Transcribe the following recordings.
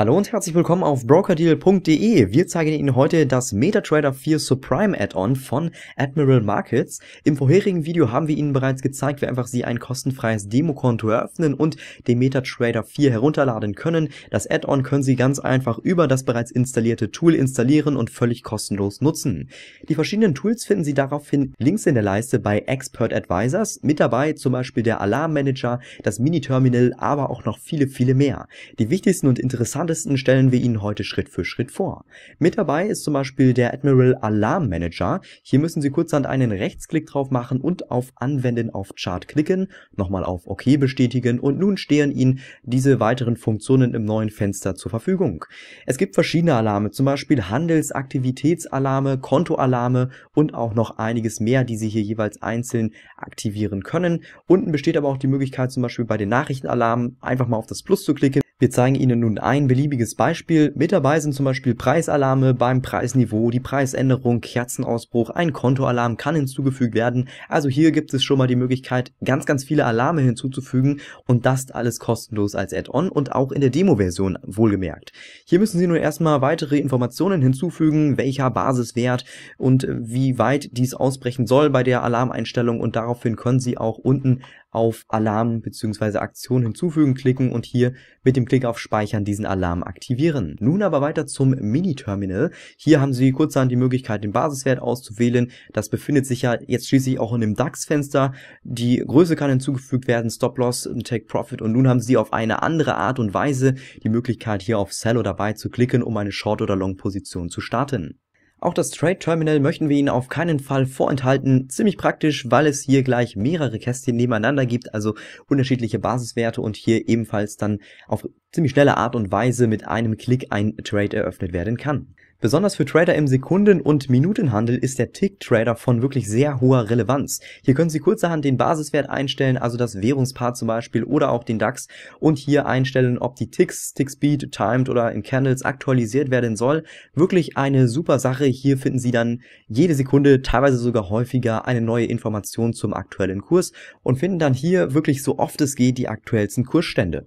Hallo und herzlich willkommen auf brokerdeal.de. Wir zeigen Ihnen heute das MetaTrader 4 Supreme Add-on von Admiral Markets. Im vorherigen Video haben wir Ihnen bereits gezeigt, wie einfach Sie ein kostenfreies Demokonto eröffnen und den MetaTrader 4 herunterladen können. Das Add-on können Sie ganz einfach über das bereits installierte Tool installieren und völlig kostenlos nutzen. Die verschiedenen Tools finden Sie daraufhin links in der Leiste bei Expert Advisors. Mit dabei zum Beispiel der Alarmmanager, das Mini-Terminal, aber auch noch viele, viele mehr. Die wichtigsten und interessanten Listen stellen wir Ihnen heute Schritt für Schritt vor. Mit dabei ist zum Beispiel der Admiral Alarm Manager. Hier müssen Sie kurzhand einen Rechtsklick drauf machen und auf Anwenden auf Chart klicken, nochmal auf OK bestätigen und nun stehen Ihnen diese weiteren Funktionen im neuen Fenster zur Verfügung. Es gibt verschiedene Alarme, zum Beispiel Handelsaktivitätsalarme, Kontoalarme und auch noch einiges mehr, die Sie hier jeweils einzeln aktivieren können. Unten besteht aber auch die Möglichkeit, zum Beispiel bei den Nachrichtenalarmen einfach mal auf das Plus zu klicken wir zeigen Ihnen nun ein beliebiges Beispiel. Mit dabei sind zum Beispiel Preisalarme beim Preisniveau, die Preisänderung, Kerzenausbruch, ein Kontoalarm kann hinzugefügt werden. Also hier gibt es schon mal die Möglichkeit, ganz, ganz viele Alarme hinzuzufügen und das alles kostenlos als Add-on und auch in der Demo-Version wohlgemerkt. Hier müssen Sie nur erstmal weitere Informationen hinzufügen, welcher Basiswert und wie weit dies ausbrechen soll bei der Alarmeinstellung und daraufhin können Sie auch unten auf Alarm bzw. Aktion hinzufügen klicken und hier mit dem Klick auf Speichern diesen Alarm aktivieren. Nun aber weiter zum Mini-Terminal. Hier haben Sie kurzerhand die Möglichkeit, den Basiswert auszuwählen. Das befindet sich ja jetzt schließlich auch in dem DAX-Fenster. Die Größe kann hinzugefügt werden, Stop-Loss, Take-Profit und nun haben Sie auf eine andere Art und Weise die Möglichkeit, hier auf Sell oder Buy zu klicken, um eine Short- oder Long-Position zu starten. Auch das Trade Terminal möchten wir Ihnen auf keinen Fall vorenthalten. Ziemlich praktisch, weil es hier gleich mehrere Kästchen nebeneinander gibt, also unterschiedliche Basiswerte und hier ebenfalls dann auf ziemlich schnelle Art und Weise mit einem Klick ein Trade eröffnet werden kann. Besonders für Trader im Sekunden- und Minutenhandel ist der Tick-Trader von wirklich sehr hoher Relevanz. Hier können Sie kurzerhand den Basiswert einstellen, also das Währungspaar zum Beispiel oder auch den DAX und hier einstellen, ob die Ticks, Tick-Speed, Timed oder in Candles aktualisiert werden soll. Wirklich eine super Sache. Hier finden Sie dann jede Sekunde, teilweise sogar häufiger, eine neue Information zum aktuellen Kurs und finden dann hier wirklich so oft es geht die aktuellsten Kursstände.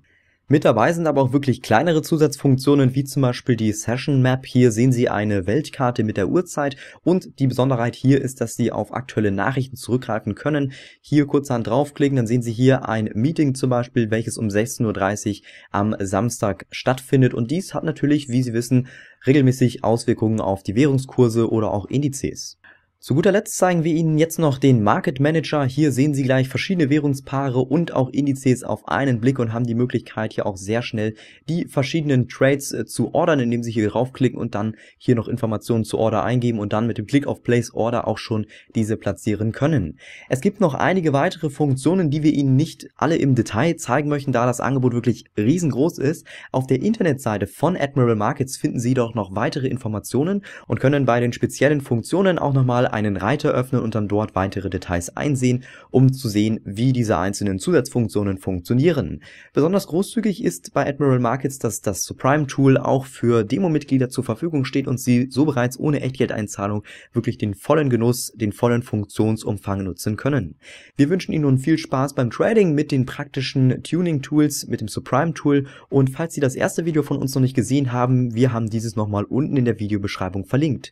Mit dabei sind aber auch wirklich kleinere Zusatzfunktionen, wie zum Beispiel die Session Map. Hier sehen Sie eine Weltkarte mit der Uhrzeit und die Besonderheit hier ist, dass Sie auf aktuelle Nachrichten zurückgreifen können. Hier kurz dann draufklicken, dann sehen Sie hier ein Meeting zum Beispiel, welches um 16.30 Uhr am Samstag stattfindet und dies hat natürlich, wie Sie wissen, regelmäßig Auswirkungen auf die Währungskurse oder auch Indizes. Zu guter Letzt zeigen wir Ihnen jetzt noch den Market Manager. Hier sehen Sie gleich verschiedene Währungspaare und auch Indizes auf einen Blick und haben die Möglichkeit hier auch sehr schnell die verschiedenen Trades äh, zu ordern, indem Sie hier draufklicken und dann hier noch Informationen zu Order eingeben und dann mit dem Klick auf Place Order auch schon diese platzieren können. Es gibt noch einige weitere Funktionen, die wir Ihnen nicht alle im Detail zeigen möchten, da das Angebot wirklich riesengroß ist. Auf der Internetseite von Admiral Markets finden Sie doch noch weitere Informationen und können bei den speziellen Funktionen auch nochmal einen Reiter öffnen und dann dort weitere Details einsehen, um zu sehen, wie diese einzelnen Zusatzfunktionen funktionieren. Besonders großzügig ist bei Admiral Markets, dass das Suprime-Tool auch für Demo-Mitglieder zur Verfügung steht und sie so bereits ohne Echtgeldeinzahlung wirklich den vollen Genuss, den vollen Funktionsumfang nutzen können. Wir wünschen Ihnen nun viel Spaß beim Trading mit den praktischen Tuning-Tools, mit dem Suprime-Tool und falls Sie das erste Video von uns noch nicht gesehen haben, wir haben dieses nochmal unten in der Videobeschreibung verlinkt.